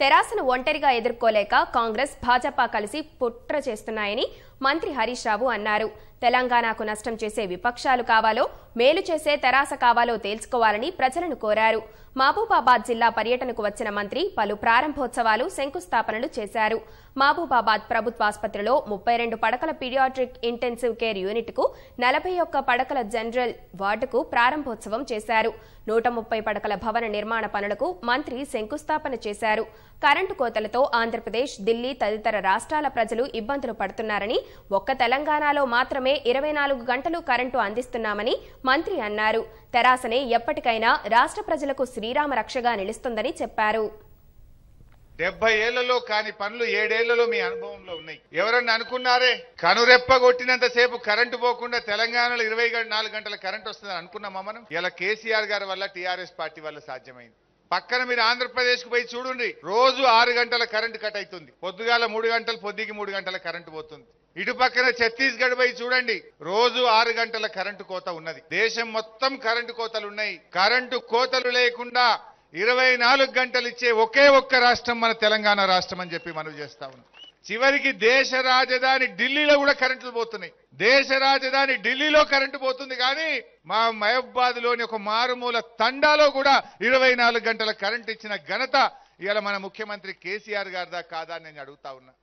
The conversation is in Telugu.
తెరాసను ఒంటరిగా ఎదుర్కోలేక కాంగ్రెస్ భాజపా కలిసి పుట్ర చేస్తున్నాయని మంత్రి హరీష్ రావు అన్నారు తెలంగాణకు నష్టం చేసే విపక్షాలు కావాలో మేలు చేసే తెరాస కావాలో తేల్చుకోవాలని ప్రజలను కోరారు మహబూబాబాద్ జిల్లా పర్యటనకు వచ్చిన మంత్రి పలు ప్రారంభోత్సవాలు శంకుస్థాపనలు చేశారు మహబూబాబాద్ ప్రభుత్వాసుపత్రిలో ముప్పై రెండు పడకల పీడియాట్రిక్ ఇంటెన్సివ్ కేర్ యూనిట్కు నలభై ఒక్క పడకల జనరల్ వార్డుకు ప్రారంభోత్సవం చేశారు నూట ముప్పై పడకల భవన నిర్మాణ పనులకు మంత్రి శంకుస్థాపన చేశారు కరెంటు కోతలతో ఆంధ్రప్రదేశ్ ఢిల్లీ తదితర రాష్ట్రాల ప్రజలు ఇబ్బందులు పడుతున్నారని ఒక్క తెలంగాణలో మాత్రమే తెరాసనే ఇరవై నాలుగు గంటలు కరెంటు అందిస్తున్నామని మంత్రి అన్నారు తెరాసనే ఎప్పటికైనా రాష్ట్ర ప్రజలకు శ్రీరామ రక్షగా నిలుస్తుందని చెప్పారు డెబ్బై ఏళ్లలో కాని పనులు ఏడేళ్లలో మీ అనుభవంలో ఉన్నాయి ఎవరన్నా అనుకున్నారే కనురెప్ప కొట్టినంత సేపు కరెంటు పోకుండా తెలంగాణలో ఇరవై నాలుగు గంటల కరెంట్ వస్తుందని అనుకున్నామా మనం ఇలా కేసీఆర్ గారి వల్ల టీఆర్ఎస్ పార్టీ వల్ల సాధ్యమైంది పక్కన మీరు ఆంధ్రప్రదేశ్ కు పోయి చూడండి రోజు ఆరు గంటల కరెంటు కట్ అవుతుంది పొద్దుగాల మూడు గంటలు పొద్దుకి మూడు గంటల కరెంటు పోతుంది ఇటు పక్కన ఛత్తీస్గఢ్ పై చూడండి రోజు ఆరు గంటల కరెంటు కోత ఉన్నది దేశం మొత్తం కరెంటు కోతలు ఉన్నాయి కరెంటు కోతలు లేకుండా ఇరవై నాలుగు గంటలు ఇచ్చే ఒకే ఒక్క రాష్ట్రం మన తెలంగాణ రాష్ట్రం అని చెప్పి మనవి చేస్తా ఉన్నాం చివరికి దేశ రాజధాని ఢిల్లీలో కూడా కరెంటులు పోతున్నాయి దేశ రాజధాని ఢిల్లీలో కరెంటు పోతుంది కానీ మా మహబాద్ లోని ఒక మారుమూల తండాలో కూడా ఇరవై గంటల కరెంట్ ఇచ్చిన ఘనత ఇవాళ మన ముఖ్యమంత్రి కేసీఆర్ గారిదా కాదా నేను అడుగుతా ఉన్నా